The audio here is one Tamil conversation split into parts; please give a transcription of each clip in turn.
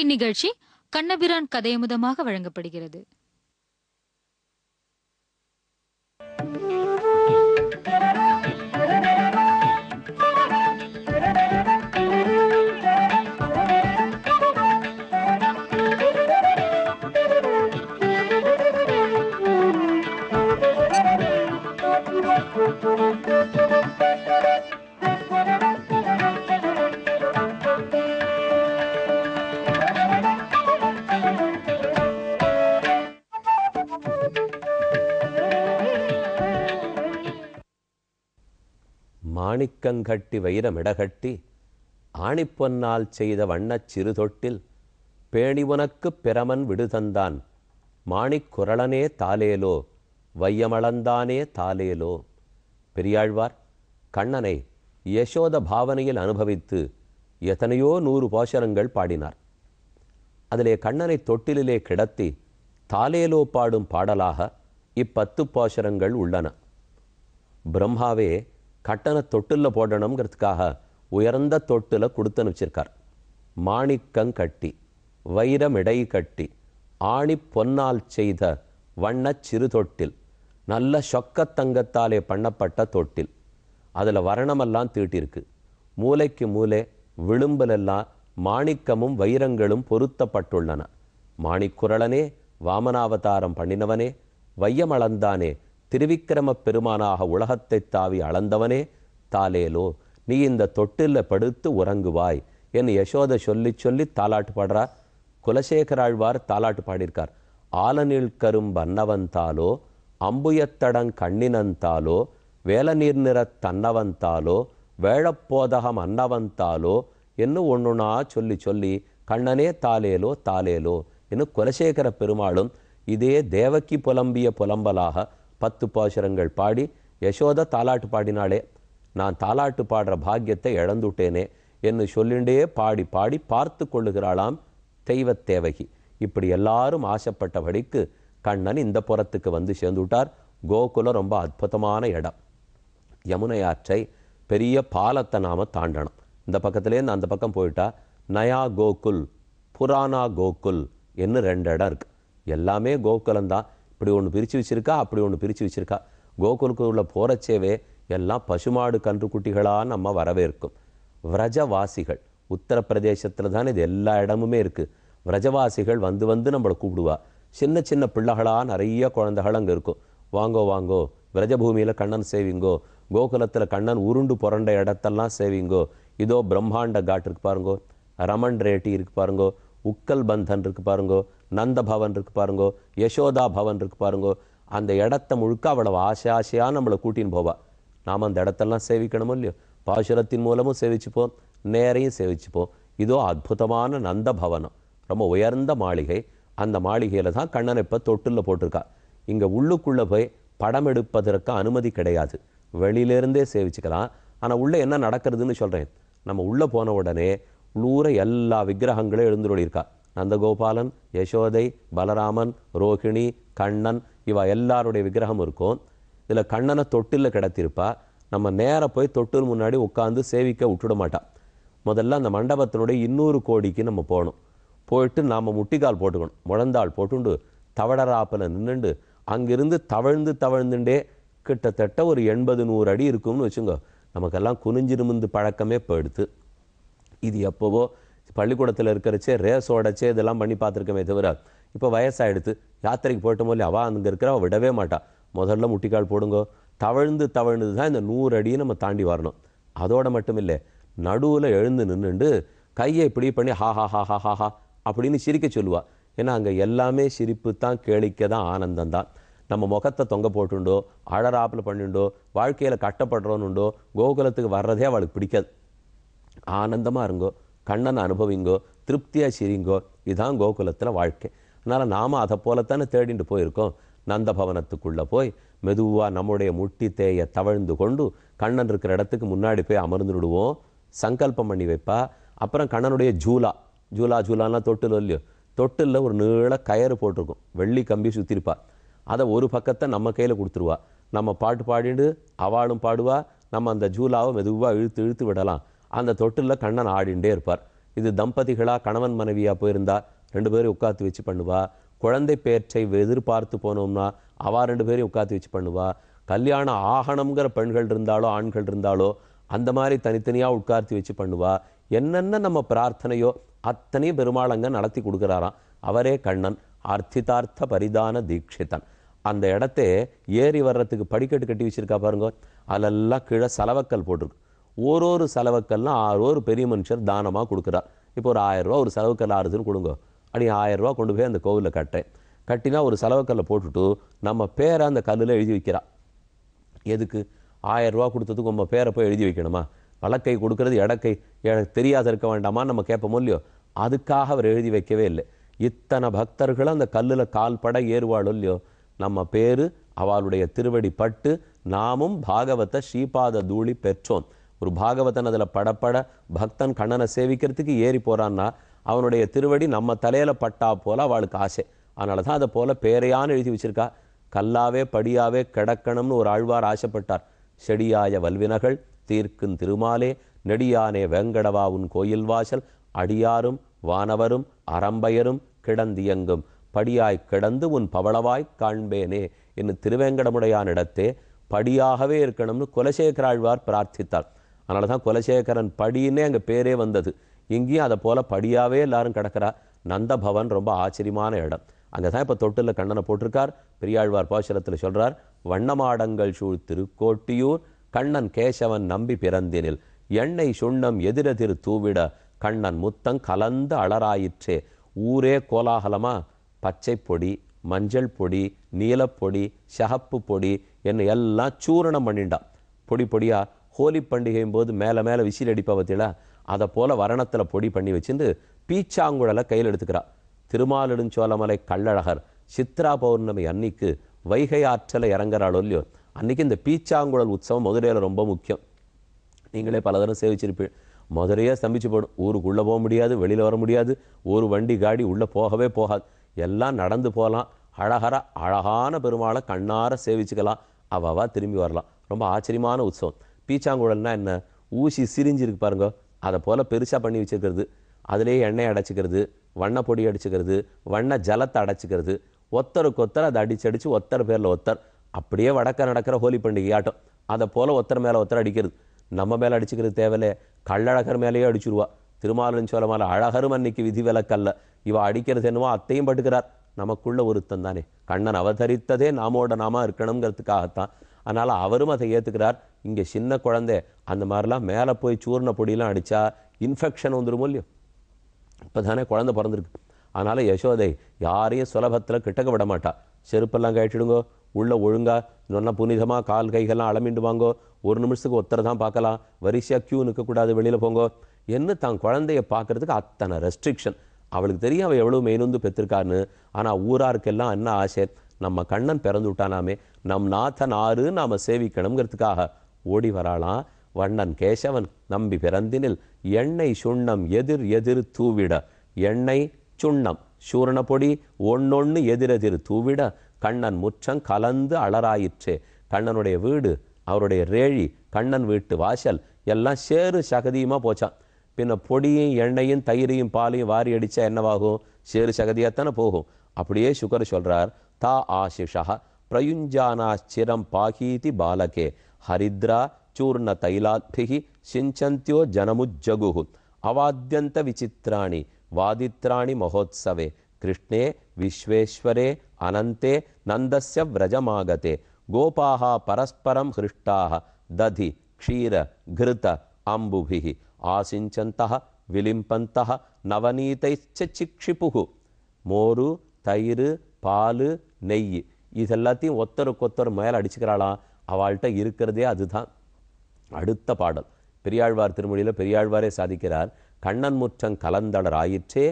இந்நிகழ்ச்சி கண்ணபிரான் கதையமுதமாக வழங்கப்படுகிறது மாணிக்கங்கட்டி வைரமிடகட்டி ஆணிப்பொன்னால் செய்த வண்ணச் சிறுதொட்டில் பேணி உனக்குப் பிரமன் விடுதந்தான் மாணிக்குரளனே தாலேலோ வையமளந்தானே தாலேலோ பெரியாழ்வார் கண்ணனை யசோத பாவனையில் அனுபவித்து எத்தனையோ நூறு போஷரங்கள் பாடினார் அதிலே கண்ணனை தொட்டிலே கிடத்தி தாலேலோ பாடும் பாடலாக இப்பத்து போஷரங்கள் உள்ளன பிரம்மாவே கட்டண தொட்டில் போடணுங்கிறதுக்காக உயர்ந்த தொட்டில் கொடுத்து வச்சிருக்கார் மாணிக்கம் கட்டி வைரமிடை கட்டி ஆணி பொன்னால் செய்த வண்ண சிறு தொட்டில் நல்ல சொக்க தங்கத்தாலே பண்ணப்பட்ட தொட்டில் அதில் வரணமெல்லாம் தீட்டிருக்கு மூளைக்கு மூளை விளிம்பலெல்லாம் மாணிக்கமும் வைரங்களும் பொருத்தப்பட்டுள்ளன மாணிக்குரளனே வாமனாவதாரம் பண்ணினவனே வையமளந்தானே திருவிக்கிரம பெருமானாக உலகத்தை தாவி அளந்தவனே தாலேலோ நீ இந்த தொட்டில படுத்து உறங்குவாய் என் யசோத சொல்லி சொல்லி தாலாட்டு பாடுறா குலசேகராழ்வார் தாலாட்டு பாடியிருக்கார் ஆலநீள் கரும் வண்ணவந்தாலோ அம்புயத்தடங் கண்ணினந்தாலோ வேலநீர் நிற தன்னவந்தாலோ வேழப்போதகம் அன்னவந்தாலோ என்று ஒன்றுனா சொல்லி சொல்லி கண்ணனே தாலேலோ தாலேலோ என்று குலசேகர பெருமாளும் இதே தேவக்கி புலம்பிய புலம்பலாக பத்து பாசுரங்கள் பாடி யசோத தாலாட்டு பாடினாளே நான் தாலாட்டு பாடுற பாக்கியத்தை இழந்துட்டேனே என்று சொல்லிண்டே பாடி பாடி பார்த்து கொள்ளுகிறாளாம் தெய்வ தேவகி இப்படி எல்லாரும் ஆசைப்பட்டபடிக்கு கண்ணன் இந்த புறத்துக்கு வந்து சேர்ந்துவிட்டார் கோகுலம் ரொம்ப அற்புதமான இடம் யமுனை ஆற்றை பெரிய பாலத்தை நாம் தாண்டணும் இந்த பக்கத்துலேருந்து அந்த பக்கம் போயிட்டா நயா கோகுல் புராணா கோகுல் என்று ரெண்டு இடம் இருக்குது எல்லாமே கோகுலம்தான் இப்படி ஒன்று பிரித்து வச்சுருக்கா அப்படி ஒன்று பிரித்து வச்சுருக்கா கோகுலுக்கு உள்ள போகிறச்சேவே எல்லாம் பசுமாடு கன்று குட்டிகளாக நம்ம வரவேற்கும் விரஜவாசிகள் உத்தரப்பிரதேசத்தில் தான் இது எல்லா இடமுமே இருக்குது விரஜவாசிகள் வந்து வந்து நம்மளை கூப்பிடுவா சின்ன சின்ன பிள்ளைகளாக நிறைய குழந்தைகள் அங்கே இருக்கும் வாங்கோ வாங்கோ விரஜபூமியில் கண்ணன் சேவிங்கோ கோகுலத்தில் கண்ணன் உருண்டு புரண்ட இடத்தெல்லாம் சேவிங்கோ இதோ பிரம்மாண்ட காட் இருக்கு பாருங்கோ ரமன் ரேட்டி இருக்கு பாருங்கோ உக்கல் பந்தன் இருக்கு பாருங்கோ நந்த பவன் இருக்குது பாருங்கோ யசோதா பவன் இருக்குது பாருங்கோ அந்த இடத்த முழுக்க அவ்வளவு ஆசை ஆசையாக நம்மளை கூட்டின்னு போவா நாம் அந்த இடத்தெல்லாம் சேவிக்கணுமோ இல்லையோ பாசுரத்தின் மூலமும் சேவிச்சுப்போம் நேரையும் சேவிச்சுப்போம் இதோ அற்புதமான நந்த பவனம் ரொம்ப உயர்ந்த மாளிகை அந்த மாளிகையில் தான் கண்ணனை இப்போ தொட்டில் போட்டிருக்கா இங்கே உள்ளுக்குள்ளே போய் படம் எடுப்பதற்கு அனுமதி கிடையாது வெளியிலேருந்தே சேவிச்சுக்கலாம் ஆனால் உள்ளே என்ன நடக்கிறதுன்னு சொல்கிறேன் நம்ம உள்ளே போன உடனே ನೂರ எல்லா ವಿಗ್ರಹಗಳೇ எழுந்துள்ளிருக்கா நந்தகோபாலன் யசோதை பலராமன் ரோஹிணி கண்ணன் இவ எல்லாருடைய விக்கிரகம் இருக்கும் இதில் கண்ணனை தொட்டிலில் கிடத்திருப்பா நம்ம நேராக போய் தொட்டில் முன்னாடி உட்காந்து சேவிக்க விட்டுட மாட்டான் முதல்ல அந்த மண்டபத்தினுடைய இன்னொரு கோடிக்கு நம்ம போகணும் போயிட்டு நாம் முட்டிக்கால் போட்டுக்கணும் முழந்தால் போட்டுண்டு தவழராப்பில் நின்றுண்டு அங்கிருந்து தவழ்ந்து தவழ்ந்துட்டே கிட்டத்தட்ட ஒரு எண்பது நூறு அடி இருக்கும்னு வச்சுங்க நமக்கெல்லாம் குனிஞ்சு நிமிந்து பழக்கமே போயிடுத்து இது எப்போவோ பள்ளிக்கூடத்தில் இருக்கிறச்சே ரேஸ் ஓடச்சே இதெல்லாம் பண்ணி பார்த்துருக்கமே தவிர இப்போ வயசாகிடுத்து யாத்திரைக்கு போயிட்ட போல அவள் அங்கே இருக்கிற விடவே மாட்டாள் முதல்ல முட்டிக்கால் போடுங்கோ தவழ்ந்து தவழ்ந்து தான் இந்த நூறு அடியை நம்ம தாண்டி வரணும் அதோடு மட்டும் இல்லை நடுவில் எழுந்து நின்றுண்டு கையை இப்படி பண்ணி ஹா ஹா ஹா ஹா ஹா ஹா அப்படின்னு சிரிக்க சொல்லுவாள் ஏன்னா அங்கே எல்லாமே சிரிப்பு தான் கேளிக்க தான் ஆனந்தம் தான் நம்ம முகத்தை தொங்க போட்டுண்டோ அழறாப்பில் பண்ணிண்டோ வாழ்க்கையில் கட்டப்படுறோன்னுண்டோ கோகுலத்துக்கு வர்றதே அவளுக்கு பிடிக்காது ஆனந்தமாக இருங்கோ கண்ணனை அனுபவிங்கோ திருப்தியாக சிரிங்கோ இதுதான் கோகுலத்தில் வாழ்க்கை அதனால் நாம் அதை போலத்தானே தேடிட்டு போயிருக்கோம் நந்த பவனத்துக்குள்ளே போய் மெதுவாக நம்முடைய முட்டி தேய தவழ்ந்து கொண்டு கண்ணன் இருக்கிற இடத்துக்கு முன்னாடி போய் அமர்ந்துடுவோம் சங்கல்பம் பண்ணி வைப்பா அப்புறம் கண்ணனுடைய ஜூலா ஜூலா ஜூலானா தொட்டில் இல்லையோ தொட்டிலில் ஒரு நீள கயறு போட்டிருக்கும் வெள்ளி கம்பி சுற்றிருப்பா அதை ஒரு பக்கத்தை நம்ம கையில் கொடுத்துருவா நம்ம பாட்டு பாடிட்டு அவளும் பாடுவா நம்ம அந்த ஜூலாவை மெதுவாக இழுத்து இழுத்து விடலாம் அந்த தொட்டிலில் கண்ணன் ஆடிண்டே இருப்பார் இது தம்பதிகளாக கணவன் மனைவியாக போயிருந்தா ரெண்டு பேரும் உட்காந்து வச்சு பண்ணுவா குழந்தை பேர்ச்சை எதிர்பார்த்து போனோம்னா அவா ரெண்டு பேரையும் உட்காந்து வச்சு பண்ணுவா கல்யாணம் ஆகணுங்கிற பெண்கள் இருந்தாலோ ஆண்கள் இருந்தாலோ அந்த மாதிரி தனித்தனியாக உட்கார்த்து வச்சு பண்ணுவா என்னென்ன நம்ம பிரார்த்தனையோ அத்தனையும் பெருமாளங்க நடத்தி கொடுக்குறாராம் அவரே கண்ணன் அர்த்திதார்த்த பரிதான தீட்சிதன் அந்த இடத்த ஏறி வர்றதுக்கு படிக்கட்டு கட்டி வச்சுருக்கா பாருங்க அதெல்லாம் கீழே சலவக்கல் போட்டிருக்கு ஓரோரு செலவுக்கெல்லாம் ஒரு பெரிய மனுஷர் தானமாக கொடுக்குறார் இப்போ ஒரு ரூபா ஒரு செலவுக்கல்ல ஆறுதுன்னு கொடுங்க அடி ஆயிரரூவா கொண்டு போய் அந்த கோவிலில் கட்டேன் கட்டினா ஒரு செலவுக்கல்லை போட்டுட்டு நம்ம பேரை அந்த கல்லில் எழுதி வைக்கிறா எதுக்கு ஆயிரரூவா கொடுத்ததுக்கு உங்கள் பேரை போய் எழுதி வைக்கணுமா வழக்கை கொடுக்கறது இடக்கை எனக்கு தெரியாத இருக்க வேண்டாமா நம்ம கேட்போம் இல்லையோ அதுக்காக அவர் எழுதி வைக்கவே இல்லை இத்தனை பக்தர்களும் அந்த கல்லில் கால் பட ஏறுவாளோ இல்லையோ நம்ம பேர் அவளுடைய திருவடி பட்டு நாமும் பாகவத ஸ்ரீபாத தூளி பெற்றோம் ஒரு பாகவதன் அதில் படப்பட பக்தன் கண்ணனை சேவிக்கிறதுக்கு ஏறி போகிறான்னா அவனுடைய திருவடி நம்ம தலையில் பட்டா போல் அவளுக்கு ஆசை அதனால தான் அதை போல் பேரையான்னு எழுதி வச்சிருக்கா கல்லாவே படியாவே கிடக்கணும்னு ஒரு ஆழ்வார் ஆசைப்பட்டார் செடியாய வல்வினகள் தீர்க்கும் திருமாலே நெடியானே வெங்கடவா உன் கோயில் வாசல் அடியாரும் வானவரும் அரம்பயரும் கிடந்தியங்கும் படியாய் கிடந்து உன் பவளவாய் காண்பேனே என்று திருவேங்கடமுடையானிடத்தே படியாகவே இருக்கணும்னு குலசேகராழ்வார் பிரார்த்தித்தார் அதனால தான் குலசேகரன் படின்னே அங்கே பேரே வந்தது இங்கேயும் அதை போல் படியாகவே எல்லாரும் கிடக்கிறா நந்தபவன் ரொம்ப ஆச்சரியமான இடம் அங்கே தான் இப்போ தொட்டில் கண்ணனை போட்டிருக்கார் பெரியாழ்வார் பாசுரத்தில் சொல்கிறார் வண்ணமாடங்கள் சூழ் திருக்கோட்டியூர் கண்ணன் கேசவன் நம்பி பிறந்தினில் எண்ணெய் சுண்ணம் எதிரெதிர் தூவிட கண்ணன் முத்தம் கலந்து அலராயிற்றே ஊரே கோலாகலமா பச்சை பொடி மஞ்சள் பொடி நீலப்பொடி சகப்பு பொடி என்னை எல்லாம் சூரணம் பண்ணிண்டான் பொடி பொடியாக ஹோலி பண்டிகையும் போது மேலே மேலே விசில் அடிப்பா பார்த்தீங்களா அதை போல் வரணத்தில் பொடி பண்ணி வச்சுட்டு பீச்சாங்குழலை கையில் எடுத்துக்கிறா திருமாலிடுஞ்சோலமலை கள்ளழகர் சித்ரா பௌர்ணமி அன்னைக்கு வைகை ஆற்றலை இறங்குறாளோ இல்லையோ அன்றைக்கி இந்த பீச்சாங்குழல் உற்சவம் மதுரையில் ரொம்ப முக்கியம் நீங்களே பல தரம் சேவிச்சிருப்பீங்க மதுரையாக ஸ்தம்பிச்சு போடும் ஊருக்குள்ளே போக முடியாது வெளியில் வர முடியாது ஒரு வண்டி காடி உள்ளே போகவே போகாது எல்லாம் நடந்து போகலாம் அழகர அழகான பெருமாளை கண்ணார சேவிச்சுக்கலாம் அவ்வளவா திரும்பி வரலாம் ரொம்ப ஆச்சரியமான உற்சவம் பீச்சாங்குழல்னா என்ன ஊசி சிரிஞ்சிருக்கு பாருங்க அதை போல் பெருசாக பண்ணி வச்சுருக்கிறது அதிலேயே எண்ணெய் அடைச்சிக்கிறது வண்ண பொடி அடிச்சுக்கிறது வண்ண ஜலத்தை அடைச்சிக்கிறது ஒத்தருக்கு ஒத்தர் அதை அடிச்சு அடித்து ஒத்தர் பேரில் ஒத்தர் அப்படியே வடக்க நடக்கிற ஹோலி பண்டிகை ஆட்டம் அதை போல் ஒத்தர் மேலே ஒத்தர் அடிக்கிறது நம்ம மேலே அடிச்சுக்கிறது தேவையில்லை கள்ளழகர் மேலேயே அடிச்சுருவா திருமாலன் சோல அழகரும் அன்னைக்கு விதி விலக்கல்ல இவள் அடிக்கிறது என்னவோ அத்தையும் பட்டுக்கிறார் நமக்குள்ள ஒருத்தன் தானே கண்ணன் அவதரித்ததே நாமோட நாமா இருக்கணுங்கிறதுக்காகத்தான் அதனால் அவரும் அதை ஏற்றுக்கிறார் இங்கே சின்ன குழந்தை அந்த மாதிரிலாம் மேலே போய் சூர்ண பொடியெலாம் அடித்தா இன்ஃபெக்ஷன் வந்துடும் இல்லையோ இப்போ தானே குழந்தை பிறந்திருக்கு அதனால் யசோதை யாரையும் சுலபத்தில் கிட்டக்க விட மாட்டா செருப்பெல்லாம் கழிச்சிடுங்கோ உள்ள ஒழுங்காக சொன்னால் புனிதமாக கால் கைகள்லாம் அளமிண்டு வாங்கோ ஒரு நிமிஷத்துக்கு ஒத்தரை தான் பார்க்கலாம் வரிசையாக க்யூ நிற்கக்கூடாது வெளியில் போங்கோ என்ன தான் குழந்தைய பார்க்குறதுக்கு அத்தனை ரெஸ்ட்ரிக்ஷன் அவளுக்கு தெரியும் அவள் எவ்வளோ மெயினுந்து பெற்றிருக்காருன்னு ஆனால் ஊராருக்கெல்லாம் என்ன ஆசை நம்ம கண்ணன் பிறந்து விட்டானாமே நம் நாத்தன் ஆறு நாம் சேவிக்கணுங்கிறதுக்காக ஓடி வராளாம் வண்ணன் கேசவன் நம்பி பிறந்தினில் எண்ணெய் சுண்ணம் எதிர் எதிர் தூவிட எண்ணெய் சுண்ணம் சூரண பொடி ஒன்னொன்று எதிரெதிர் தூவிட கண்ணன் முற்றம் கலந்து அலராயிற்றே கண்ணனுடைய வீடு அவருடைய ரேழி கண்ணன் வீட்டு வாசல் எல்லாம் சேரு சகதியுமாக போச்சான் பின்ன பொடியும் எண்ணெயும் தயிரையும் பாலையும் வாரி அடித்தா என்னவாகும் சேரு சகதியாகத்தானே போகும் அப்படியே சுகர் சொல்கிறார் ತಾ ಆಶಿಷ ಪ್ರಯುಂಜಾನಾಶ್ಚಿರಂ ಪಾಹೀತಿ ಬಾಲಕೆ ಹರಿದ್ರಾ ಚೂರ್ಣತೈಲಾದ್ಭಿ ಸಿಂಚಂತ್ಯೋ ಜನಮುಜ್ಜಗು ಅವಾದ್ಯಂತ ವಿಚಿತ್ರಾಣಿ ವಾದಿತ್ರಾಣಿ ಮಹೋತ್ಸವೆ ಕೃಷ್ಣೇ ವಿಶ್ವೇಶ್ವರೇ ಅನಂತೆ ನಂದಸ್ಯ ವ್ರಜಮಾಗತೆ ಗೋಪಾ ಪರಸ್ಪರಂ ಹೃಷ್ಟಾ ದಧಿ ಕ್ಷೀರ ಘೃತ ಅಂಬುಭಿ ಆಸಿಂಚಂತಹ ವಿಲಿಂಪಂತಹ ನವನೀತೈಶ್ಚ ಚಿಕ್ಷಿಪು ಮೋರು ತೈರ್ பால் நெய் இது எல்லாத்தையும் ஒத்தருக்கு ஒத்தர் மேலே அடிச்சுக்கிறாளாம் அவள்கிட்ட இருக்கிறதே அதுதான் அடுத்த பாடல் பெரியாழ்வார் திருமொழியில் பெரியாழ்வாரே சாதிக்கிறார் கண்ணன் முற்றம் கலந்தடர் ஆயிற்றே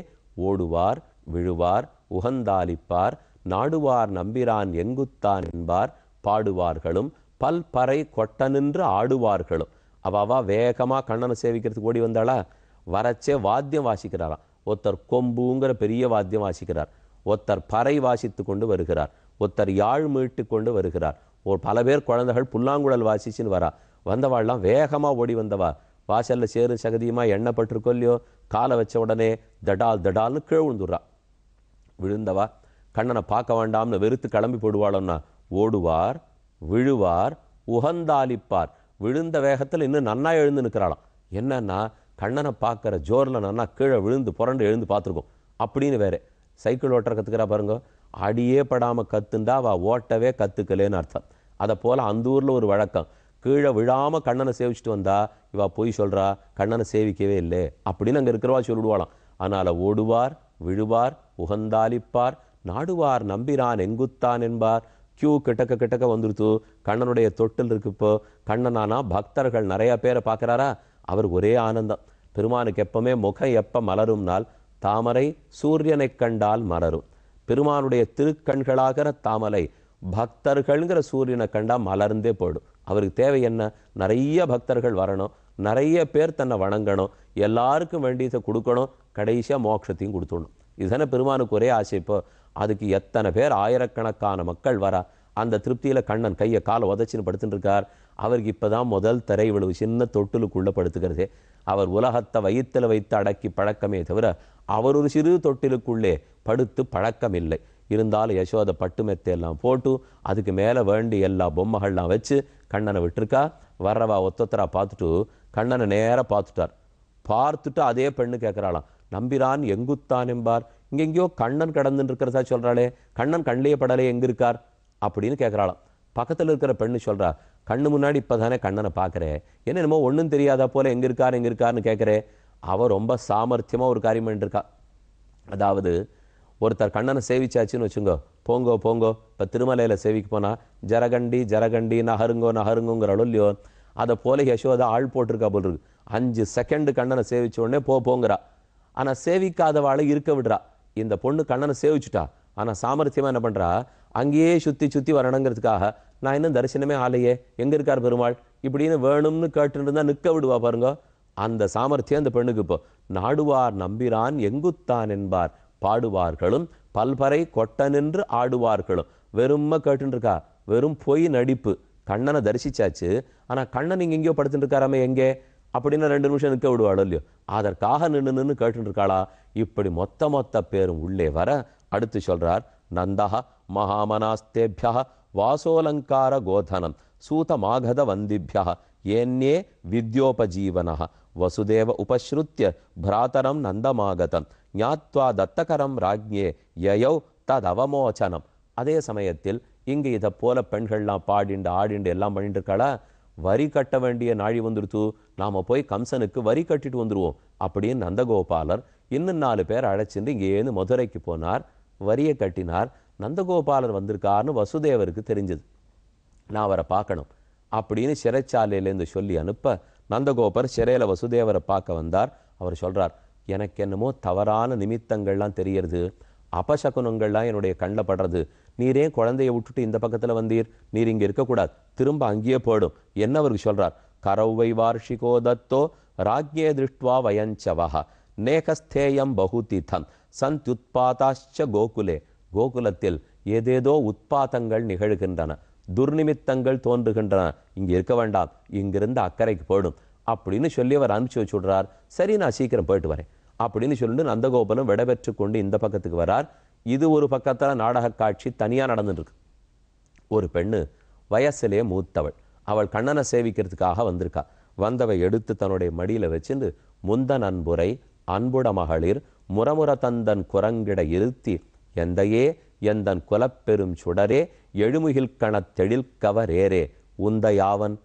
ஓடுவார் விழுவார் உகந்தாளிப்பார் நாடுவார் நம்பிரான் எங்குத்தான் என்பார் பாடுவார்களும் பல்பறை கொட்ட நின்று ஆடுவார்களும் அவாவா வேகமாக கண்ணனை சேவிக்கிறதுக்கு ஓடி வந்தாளா வரச்சே வாத்தியம் வாசிக்கிறாராம் ஒருத்தர் கொம்புங்கிற பெரிய வாத்தியம் வாசிக்கிறார் ஒருத்தர் பறை வாசித்து கொண்டு வருகிறார் ஒருத்தர் யாழ் மீட்டு கொண்டு வருகிறார் ஒரு பல பேர் குழந்தைகள் புல்லாங்குழல் வாசிச்சுன்னு வரா வந்தவாள்லாம் வேகமாக ஓடி வந்தவா வாசலில் சேரு சகதியுமா எண்ணப்பட்டிருக்கோ இல்லையோ காலை வச்ச உடனே தடால் தடால்னு கீழ் விழுந்துடுறா விழுந்தவா கண்ணனை பார்க்க வேண்டாம்னு வெறுத்து கிளம்பி போடுவாளோன்னா ஓடுவார் விழுவார் உகந்தாளிப்பார் விழுந்த வேகத்தில் இன்னும் நன்னா எழுந்து நிற்கிறாளாம் என்னன்னா கண்ணனை பார்க்குற ஜோரில் நன்னா கீழே விழுந்து புரண்டு எழுந்து பார்த்துருக்கோம் அப்படின்னு வேறே சைக்கிள் ஓட்டுற கற்றுக்கிறா பாருங்க அடியே படாமல் கத்துண்டா அவள் ஓட்டவே கற்றுக்கலேன்னு அர்த்தம் அதை போல் அந்த ஊரில் ஒரு வழக்கம் கீழே விழாமல் கண்ணனை சேவிச்சுட்டு வந்தா இவா பொய் சொல்கிறா கண்ணனை சேவிக்கவே இல்லை அப்படின்னு அங்கே இருக்கிறவா சொல்லிடுவாளாம் அதனால் ஓடுவார் விழுவார் உகந்தாலிப்பார் நாடுவார் நம்பினான் எங்குத்தான் என்பார் கியூ கிட்டக்க கிட்டக்க வந்துருத்து கண்ணனுடைய தொட்டில் இருக்குப்போ கண்ணனானா பக்தர்கள் நிறையா பேரை பார்க்குறாரா அவர் ஒரே ஆனந்தம் பெருமானுக்கு எப்பவுமே முகம் எப்போ மலரும்னால் தாமரை சூரியனைக் கண்டால் மலரும் பெருமானுடைய திருக்கண்களாகிற தாமரை பக்தர்கள்ங்கிற சூரியனை கண்டால் மலர்ந்தே போயிடும் அவருக்கு தேவை என்ன நிறைய பக்தர்கள் வரணும் நிறைய பேர் தன்னை வணங்கணும் எல்லாருக்கும் வேண்டியதை கொடுக்கணும் கடைசியாக மோட்சத்தையும் கொடுத்துடணும் இதுதானே பெருமானுக்கு ஒரே ஆசை இப்போ அதுக்கு எத்தனை பேர் ஆயிரக்கணக்கான மக்கள் வர அந்த திருப்தியில் கண்ணன் கையை காலை உதச்சின்னு படுத்துட்டு இருக்கார் அவருக்கு இப்போ தான் முதல் தரை விழுவு சின்ன தொட்டிலுக்குள்ளே படுத்துக்கிறதே அவர் உலகத்தை வயிற்றில் வைத்து அடக்கி பழக்கமே தவிர அவர் ஒரு சிறு தொட்டிலுக்குள்ளே படுத்து பழக்கம் இல்லை இருந்தாலும் யசோதை பட்டு மெத்தையெல்லாம் போட்டு அதுக்கு மேலே வேண்டி எல்லா பொம்மைகள்லாம் வச்சு கண்ணனை விட்டுருக்கா வர்றவா ஒத்தொத்தரா பார்த்துட்டு கண்ணனை நேராக பார்த்துட்டார் பார்த்துட்டு அதே பெண்ணு கேட்குறாளாம் நம்பிரான் எங்குத்தான் என்பார் இங்கெங்கேயோ கண்ணன் கடந்துட்டு இருக்கிறதா சொல்கிறாளே கண்ணன் கண்ணிலேயே படலே எங்கே இருக்கார் அப்படின்னு கேட்குறாளாம் பக்கத்தில் இருக்கிற பெண்ணு சொல்கிறா கண்ணு முன்னாடி இப்போ தானே கண்ணனை பார்க்குறேன் என்னென்னமோ ஒன்றும் தெரியாத போல் எங்கே இருக்கார் எங்கே இருக்காருன்னு கேட்குறேன் அவள் ரொம்ப சாமர்த்தியமாக ஒரு காரியம் இருக்கா அதாவது ஒருத்தர் கண்ணனை சேவிச்சாச்சுன்னு வச்சுங்கோ போங்கோ போங்கோ இப்போ திருமலையில் சேவிக்கு போனால் ஜரகண்டி ஜரகண்டி நகருங்கோ நகருங்கோங்கிற இல்லையோ அதை போல யசோதா ஆள் போட்டிருக்கா போல் இருக்கு அஞ்சு செகண்டு கண்ணனை சேவிச்ச உடனே போ போங்கிறா ஆனால் சேவிக்காதவாளை இருக்க விடுறா இந்த பொண்ணு கண்ணனை சேவிச்சுட்டா ஆனால் சாமர்த்தியமாக என்ன பண்ணுறா அங்கேயே சுற்றி சுற்றி வரணுங்கிறதுக்காக நான் இன்னும் தரிசனமே ஆலையே எங்கே இருக்கார் பெருமாள் இப்படின்னு வேணும்னு கேட்டுருந்தா நிற்க விடுவா பாருங்க அந்த சாமர்த்தியம் அந்த பெண்ணுக்கு இப்போ நாடுவார் நம்பிரான் எங்குத்தான் என்பார் பாடுவார்களும் பல்பறை கொட்ட நின்று ஆடுவார்களும் வெறும்மா கேட்டுருக்கா வெறும் பொய் நடிப்பு கண்ணனை தரிசிச்சாச்சு ஆனால் கண்ணன் இங்கே எங்கேயோ படுத்துட்டு இருக்காராமே எங்கே அப்படின்னு ரெண்டு நிமிஷம் நிற்க விடுவாள் இல்லையோ அதற்காக நின்று நின்று கேட்டுருக்காளா இப்படி மொத்த மொத்த பேரும் உள்ளே வர அடுத்து சொல்றார் நந்தா மகாமனாஸ்தேபியா வாசோலங்கார கோதனம் சூதமாகத வந்திபியா ஏன்யே வித்யோபஜீவன வசுதேவ உபஸ்ருத்திய பிராத்தரம் நந்தமாகதம் ஞாத்வா தத்தகரம் ராஜ்ஞே யயௌ ததவமோச்சனம் அதே சமயத்தில் இங்கே இதை போல பெண்கள்லாம் பாடிண்டு ஆடிண்டு எல்லாம் பண்ணிட்டு இருக்காளா வரி கட்ட வேண்டிய நாழி வந்துடுத்து நாம் போய் கம்சனுக்கு வரி கட்டிட்டு வந்துடுவோம் அப்படின்னு நந்தகோபாலர் இன்னும் நாலு பேர் அழைச்சிருந்து இங்கேருந்து மதுரைக்கு போனார் வரியை கட்டினார் நந்தகோபாலர் வந்திருக்காருன்னு வசுதேவருக்கு தெரிஞ்சது நான் அவரை பார்க்கணும் அப்படின்னு சிறைச்சாலையிலேருந்து சொல்லி அனுப்ப நந்தகோபர் சிறையில் வசுதேவரை பார்க்க வந்தார் அவர் சொல்கிறார் எனக்கு என்னமோ தவறான நிமித்தங்கள்லாம் தெரியறது அபசகுனங்கள்லாம் என்னுடைய கண்ணில் படுறது நீரே குழந்தைய விட்டுட்டு இந்த பக்கத்தில் வந்தீர் நீர் இங்கே இருக்கக்கூடாது திரும்ப அங்கேயே போடும் என்ன அவருக்கு சொல்கிறார் கரவை வார்ஷிகோ தத்தோ ராஜ்யே திருஷ்டுவா வயஞ்சவஹா நேகஸ்தேயம் பகுதிதம் சந்த்யுத்பாதாச்ச கோகுலே கோகுலத்தில் ஏதேதோ உத்பாதங்கள் நிகழ்கின்றன துர்நிமித்தங்கள் தோன்றுகின்றன இங்கே இருக்க வேண்டாம் இங்கிருந்து அக்கறைக்கு போயிடும் அப்படின்னு சொல்லி அவர் அனுப்பிச்சு வச்சு விடுறார் சரி நான் சீக்கிரம் போயிட்டு வரேன் அப்படின்னு சொல்லிட்டு நந்தகோபலும் விடைபெற்று கொண்டு இந்த பக்கத்துக்கு வரார் இது ஒரு பக்கத்தில் நாடக காட்சி தனியாக நடந்துட்டுருக்கு ஒரு பெண்ணு வயசுலேயே மூத்தவள் அவள் கண்ணனை சேவிக்கிறதுக்காக வந்திருக்கா வந்தவை எடுத்து தன்னுடைய மடியில் வச்சுண்டு முந்தன் அன்புரை அன்புட மகளிர் முரமுர தந்தன் குரங்கிட இருத்தி எந்தையே எந்தன் குலப்பெரும் சுடரே எழுமுகில் கணத்தெழில் கவரேரே உந்தையாவன்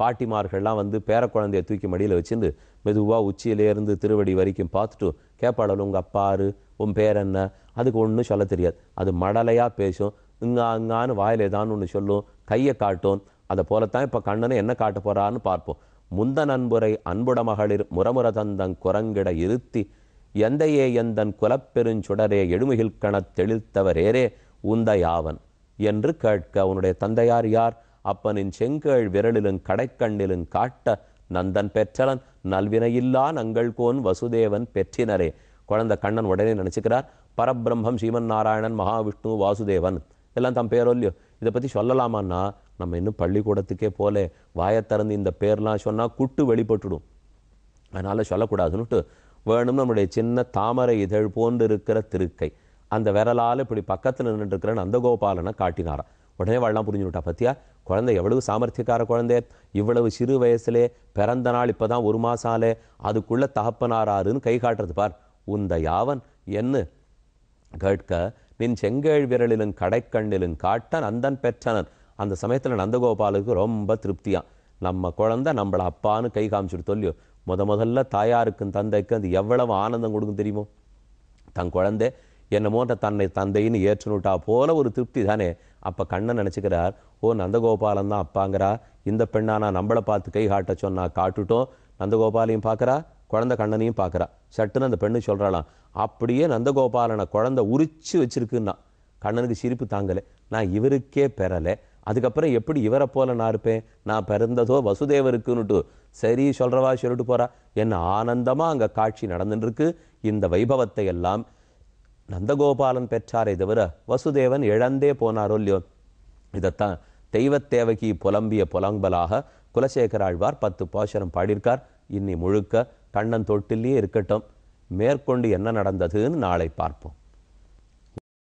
பாட்டிமார்கள்லாம் வந்து பேர குழந்தையை தூக்கி மடியில் வச்சுருந்து மெதுவாக உச்சியிலேருந்து திருவடி வரைக்கும் பார்த்துட்டு கேப்பாளல் உங்கள் அப்பாரு உன் பேர் என்ன அதுக்கு ஒன்றும் சொல்ல தெரியாது அது மடலையாக பேசும் இங்கா இங்கான்னு வாயிலேதான்னு ஒன்று சொல்லும் கையை காட்டும் அதை போலத்தான் இப்போ கண்ணனை என்ன காட்ட போகிறான்னு பார்ப்போம் முந்த நண்புரை அன்புட மகளிர் முரமுர தந்தங் குரங்கிட இருத்தி எந்தையே எந்தன் குலப்பெருஞ்சுடரே எழுமுகில் கணத் தெளித்தவரேரே உந்தையாவன் என்று கேட்க அவனுடைய தந்தையார் யார் அப்பனின் செங்கேழ் விரலிலும் கடைக்கண்ணிலும் காட்ட நந்தன் பெற்றலன் நல்வினையில்லா நங்கள்கோன் வசுதேவன் பெற்றினரே குழந்த கண்ணன் உடனே நினச்சிக்கிறார் பரபிரம்மம் ஸ்ரீமன் நாராயணன் மகாவிஷ்ணு வாசுதேவன் எல்லாம் தம் பேரோ இல்லையோ இதை பற்றி சொல்லலாமான்னா நம்ம இன்னும் பள்ளிக்கூடத்துக்கே போலே வாயை திறந்து இந்த பேர்லாம் சொன்னால் குட்டு வெளிப்பட்டுடும் அதனால் சொல்லக்கூடாதுன்னுட்டு வேணும் நம்முடைய சின்ன தாமரை இதழ் போன்று இருக்கிற திருக்கை அந்த விரலால் இப்படி பக்கத்தில் அந்த கோபாலனை காட்டினாராம் உடனே வாழலாம் விட்டா பத்தியா குழந்தை எவ்வளவு சாமர்த்தியக்கார குழந்தை இவ்வளவு சிறு வயசுலே பிறந்த நாள் இப்போ தான் ஒரு மாசாலே அதுக்குள்ளே தகப்பனாராருன்னு கை காட்டுறது பார் உந்த யாவன் என்ன கேட்க நின் செங்கேழ் விரலிலும் கடைக்கண்ணிலும் காட்டன் அந்தன் பெற்றனன் அந்த சமயத்தில் நந்தகோபாலுக்கு ரொம்ப திருப்தியாக நம்ம குழந்தை நம்மளை அப்பான்னு கை காமிச்சுட்டு சொல்லியோ முத முதல்ல தாயாருக்கும் தந்தைக்கும் அது எவ்வளவு ஆனந்தம் கொடுக்கும் தெரியுமோ தன் குழந்தை என்னமோன்ற தன்னை தந்தைன்னு ஏற்றுனுட்டா போல ஒரு திருப்தி தானே அப்போ கண்ணன் நினச்சிக்கிறார் ஓ நந்தகோபாலன் தான் அப்பாங்கிறா இந்த பெண்ணா நான் நம்மளை பார்த்து கை காட்ட சொன்னா காட்டுட்டோம் நந்தகோபாலையும் பார்க்குறா குழந்தை கண்ணனையும் பார்க்குறா சட்டுன்னு அந்த பெண்ணு சொல்கிறாளாம் அப்படியே நந்தகோபாலனை குழந்தை உரிச்சு வச்சிருக்குன்னா கண்ணனுக்கு சிரிப்பு தாங்கலை நான் இவருக்கே பெறலை அதுக்கப்புறம் எப்படி இவரை போல நான் இருப்பேன் நான் பிறந்ததோ வசுதேவருக்குன்னுட்டு சரி சொல்கிறவா சொல்லிட்டு போகிறா என்ன ஆனந்தமாக அங்கே காட்சி நடந்துட்டுருக்கு இந்த வைபவத்தை எல்லாம் நந்தகோபாலன் பெற்றாரே தவிர வசுதேவன் இழந்தே போனாரோ இல்லையோ இதைத்தான் தெய்வத்தேவகி புலம்பிய புலம்பலாக குலசேகராழ்வார் பத்து போஷரம் பாடியிருக்கார் இன்னி முழுக்க கண்ணன் தொட்டிலேயே இருக்கட்டும் மேற்கொண்டு என்ன நடந்ததுன்னு நாளை பார்ப்போம்